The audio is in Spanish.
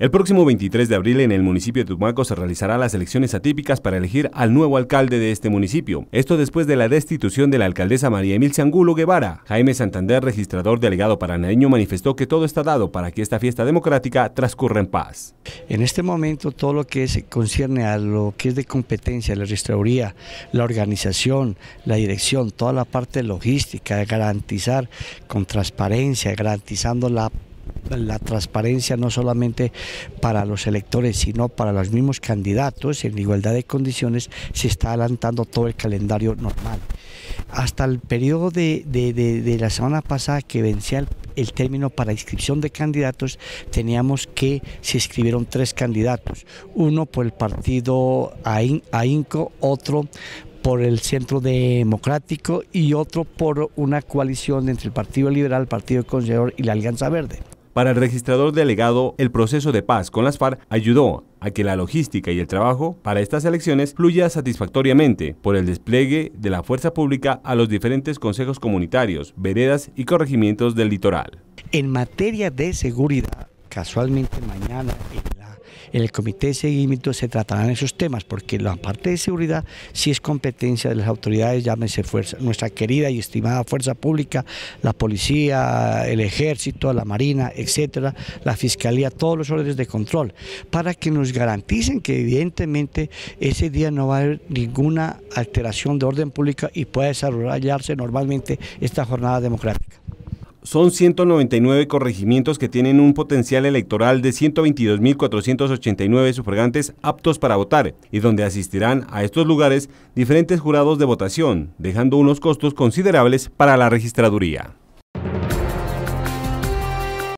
El próximo 23 de abril en el municipio de Tumaco se realizarán las elecciones atípicas para elegir al nuevo alcalde de este municipio. Esto después de la destitución de la alcaldesa María emil Angulo Guevara. Jaime Santander, registrador delegado paranaño, manifestó que todo está dado para que esta fiesta democrática transcurra en paz. En este momento todo lo que se eh, concierne a lo que es de competencia, la registraduría, la organización, la dirección, toda la parte logística, garantizar con transparencia, garantizando la la transparencia no solamente para los electores, sino para los mismos candidatos en igualdad de condiciones, se está adelantando todo el calendario normal. Hasta el periodo de, la semana pasada que vencía el, término para inscripción de candidatos, teníamos que se inscribieron tres candidatos, uno por el partido AINCO, otro por el Centro Democrático y otro por una coalición entre el Partido Liberal, el Partido Conservador y la Alianza Verde. Para el registrador delegado, el proceso de paz con las FARC ayudó a que la logística y el trabajo para estas elecciones fluya satisfactoriamente por el despliegue de la fuerza pública a los diferentes consejos comunitarios, veredas y corregimientos del litoral. En materia de seguridad, casualmente mañana en el comité de seguimiento se tratarán esos temas, porque la parte de seguridad sí es competencia de las autoridades, llámese fuerza, nuestra querida y estimada fuerza pública, la policía, el ejército, la marina, etcétera, la fiscalía, todos los órdenes de control, para que nos garanticen que evidentemente ese día no va a haber ninguna alteración de orden pública y pueda desarrollarse normalmente esta jornada democrática. Son 199 corregimientos que tienen un potencial electoral de 122.489 sufragantes aptos para votar y donde asistirán a estos lugares diferentes jurados de votación, dejando unos costos considerables para la registraduría.